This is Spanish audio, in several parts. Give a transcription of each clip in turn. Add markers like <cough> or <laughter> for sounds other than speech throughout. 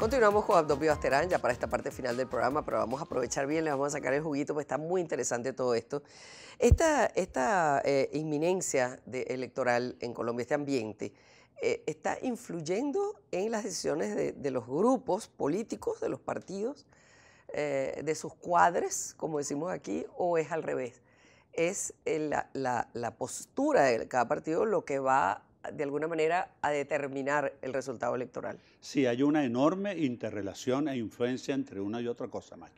Continuamos con Abdopio Asterán ya para esta parte final del programa, pero vamos a aprovechar bien, le vamos a sacar el juguito, porque está muy interesante todo esto. Esta, esta eh, inminencia electoral en Colombia, este ambiente, eh, está influyendo en las decisiones de, los grupos políticos, de los partidos, eh, de sus cuadres, como decimos aquí, o es al revés. Es la, la, la postura de cada partido lo que va de alguna manera a determinar el resultado electoral. Sí, hay una enorme interrelación e influencia entre una y otra cosa, más.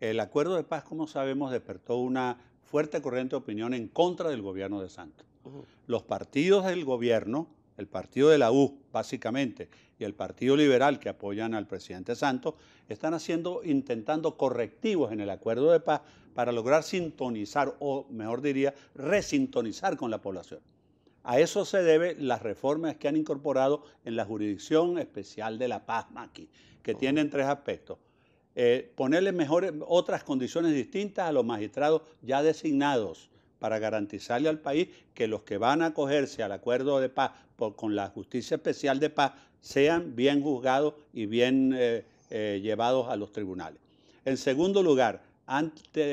El acuerdo de paz, como sabemos, despertó una fuerte corriente de opinión en contra del gobierno de Santos. Los partidos del gobierno, el partido de la U, básicamente, y el partido liberal que apoyan al presidente Santos, están haciendo, intentando correctivos en el acuerdo de paz para lograr sintonizar, o mejor diría, resintonizar con la población. A eso se debe las reformas que han incorporado en la Jurisdicción Especial de la Paz, Maki, que tienen tres aspectos. Eh, ponerle mejores, otras condiciones distintas a los magistrados ya designados para garantizarle al país que los que van a acogerse al acuerdo de paz con la Justicia Especial de Paz sean bien juzgados y bien eh, eh, llevados a los tribunales. En segundo lugar,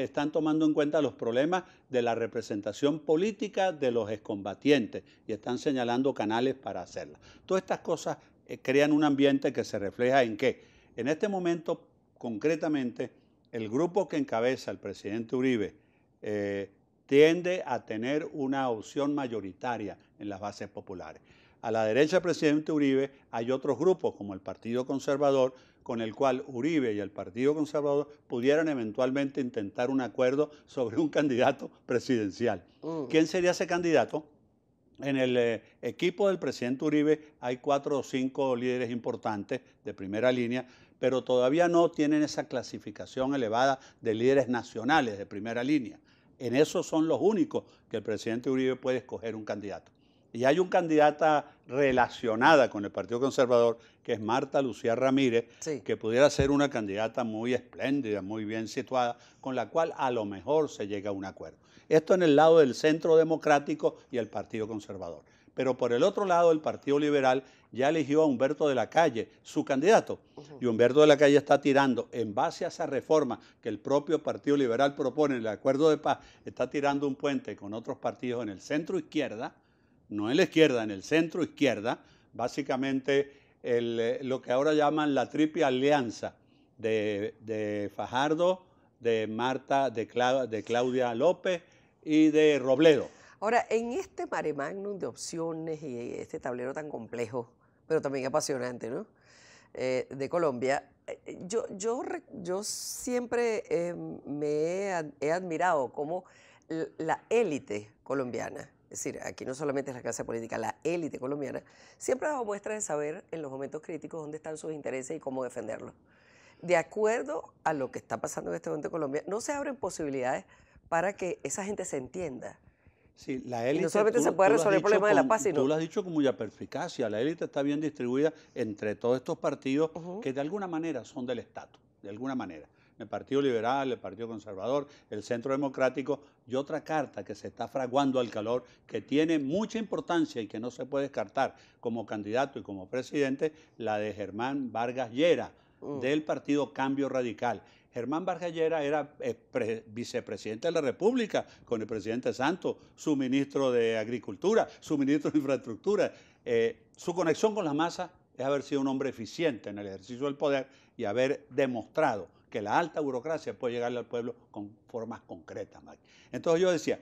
están tomando en cuenta los problemas de la representación política de los excombatientes y están señalando canales para hacerla. Todas estas cosas eh, crean un ambiente que se refleja en que en este momento concretamente el grupo que encabeza el presidente Uribe eh, tiende a tener una opción mayoritaria en las bases populares. A la derecha del presidente Uribe hay otros grupos como el Partido Conservador, con el cual Uribe y el Partido Conservador pudieran eventualmente intentar un acuerdo sobre un candidato presidencial. Mm. ¿Quién sería ese candidato? En el eh, equipo del presidente Uribe hay cuatro o cinco líderes importantes de primera línea, pero todavía no tienen esa clasificación elevada de líderes nacionales de primera línea. En eso son los únicos que el presidente Uribe puede escoger un candidato. Y hay una candidata relacionada con el Partido Conservador, que es Marta Lucía Ramírez, que pudiera ser una candidata muy espléndida, muy bien situada, con la cual a lo mejor se llega a un acuerdo. Esto en el lado del Centro Democrático y el Partido Conservador. Pero por el otro lado, el Partido Liberal ya eligió a Humberto de la Calle, su candidato. Y Humberto de la Calle está tirando, en base a esa reforma que el propio Partido Liberal propone el Acuerdo de Paz, está tirando un puente con otros partidos en el centro izquierda no en la izquierda, en el centro izquierda, básicamente eh, lo que ahora llaman la triple alianza de, Fajardo, de Marta, de, Claudia López y de Robledo. Ahora, en este mare de opciones y este tablero tan complejo, pero también apasionante, ¿no? Eh, de Colombia, eh, yo, siempre me he, he admirado como la élite colombiana es decir, aquí no solamente es la clase política, la élite colombiana, siempre ha dado muestras de saber en los momentos críticos dónde están sus intereses y cómo defenderlos. De acuerdo a lo que está pasando en este momento en Colombia, no se abren posibilidades para que esa gente se entienda. Sí, la élite, y no solamente se puede resolver el problema de la paz, Tú lo has dicho con mucha perspicacia, la élite está bien distribuida entre todos estos partidos que de alguna manera son del Estado, de alguna manera el Partido Liberal, el Partido Conservador, el Centro Democrático y otra carta que se está fraguando al calor, que tiene mucha importancia y que no se puede descartar como candidato y como presidente, la de Germán Vargas Llera, mm. del Partido Cambio Radical. Germán Vargas Llera era eh, vicepresidente de la República con el presidente Santos, su ministro de Agricultura, su ministro de Infraestructura. Eh, su conexión con la masa es haber sido un hombre eficiente en el ejercicio del poder y haber demostrado que la alta burocracia puede llegarle al pueblo con formas concretas. Entonces yo decía,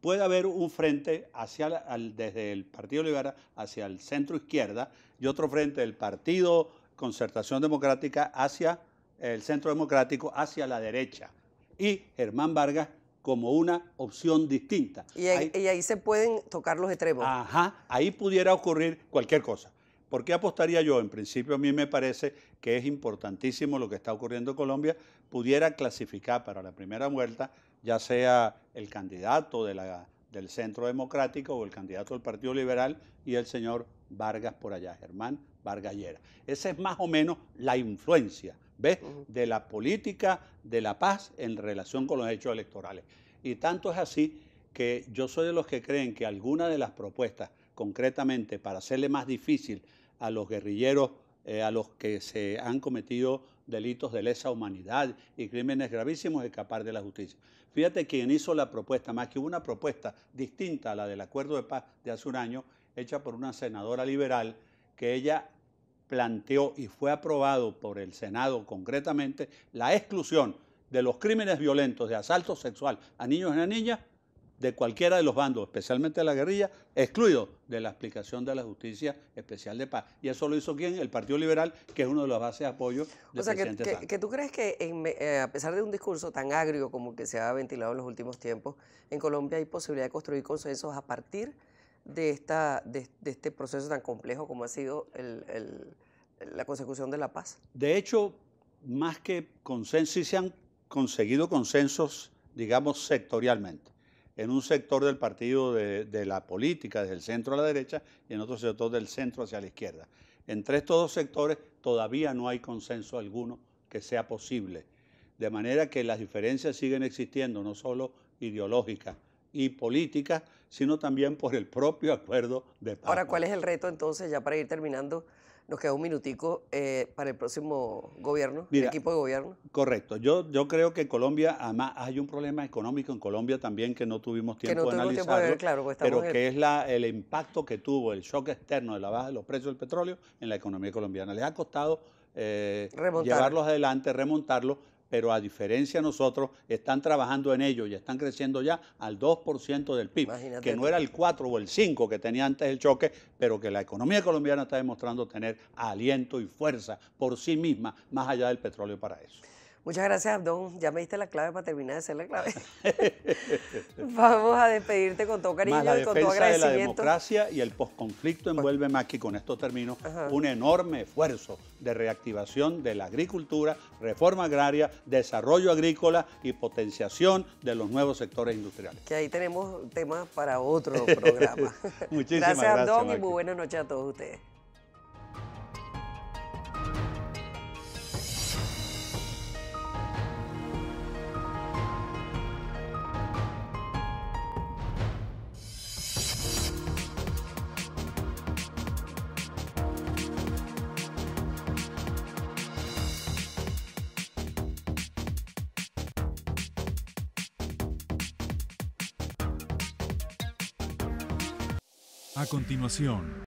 puede haber un frente hacia desde el Partido Liberal hacia el centro izquierda y otro frente del Partido Concertación Democrática hacia el centro democrático, hacia la derecha. Y Germán Vargas como una opción distinta. Y ahí, y ahí se pueden tocar los extremos. Ajá, ahí pudiera ocurrir cualquier cosa. ¿Por qué apostaría yo? En principio a mí me parece que es importantísimo lo que está ocurriendo en Colombia, pudiera clasificar para la primera vuelta, ya sea el candidato del Centro Democrático o el candidato del Partido Liberal y el señor Vargas por allá, Germán Vargas Llera. Esa es más o menos la influencia, ¿ves?, de la política de la paz en relación con los hechos electorales. Y tanto es así que yo soy de los que creen que alguna de las propuestas, concretamente para hacerle más difícil a los guerrilleros, eh, a los que se han cometido delitos de lesa humanidad y crímenes gravísimos, escapar de la justicia. Fíjate quien hizo la propuesta, más que una propuesta distinta a la del acuerdo de paz de hace un año, hecha por una senadora liberal, que ella planteó y fue aprobado por el Senado concretamente la exclusión de los crímenes violentos de asalto sexual a niños y a niñas de cualquiera de los bandos, especialmente de la guerrilla, excluido de la aplicación de la justicia especial de paz. Y eso lo hizo quién? El Partido Liberal, que es uno de los bases de apoyo del o sea, que, tú crees que eh, a pesar de un discurso tan agrio como el que se ha ventilado en los últimos tiempos, en Colombia hay posibilidad de construir consensos a partir de, esta, de, este proceso tan complejo como ha sido la consecución de la paz. De hecho, más que consensos, sí se han conseguido consensos, digamos, sectorialmente en un sector del partido de, la política, desde el centro a la derecha, y en otro sector del centro hacia la izquierda. Entre estos dos sectores todavía no hay consenso alguno que sea posible. De manera que las diferencias siguen existiendo, no solo ideológicas, y políticas, sino también por el propio acuerdo de paz. Ahora, ¿cuál es el reto entonces, ya para ir terminando? Nos queda un minutico eh, para el próximo gobierno, el equipo de gobierno. Correcto. Yo, yo creo que en Colombia, además, hay un problema económico en Colombia también que no tuvimos tiempo de analizar, pues pero que es la, el impacto que tuvo el shock externo de la baja de los precios del petróleo en la economía colombiana. Les ha costado eh, llevarlos adelante, remontarlo, pero a diferencia de nosotros, están trabajando en ello y están creciendo ya al 2% del PIB, que no era el 4 o el 5 que tenía antes el choque, pero que la economía colombiana está demostrando tener aliento y fuerza por sí misma, más allá del petróleo para eso. Muchas gracias, Abdón. Ya me diste la clave para terminar de hacer la clave. <laughs> Vamos a despedirte con todo cariño y con todo agradecimiento. la democracia y el posconflicto envuelve más que con estos términos un enorme esfuerzo de reactivación de la agricultura, reforma agraria, desarrollo agrícola y potenciación de los nuevos sectores industriales. Que ahí tenemos temas para otro <laughs> programa. Muchísimas gracias. Gracias, Abdón, y muy buenas noches a todos ustedes. A continuación,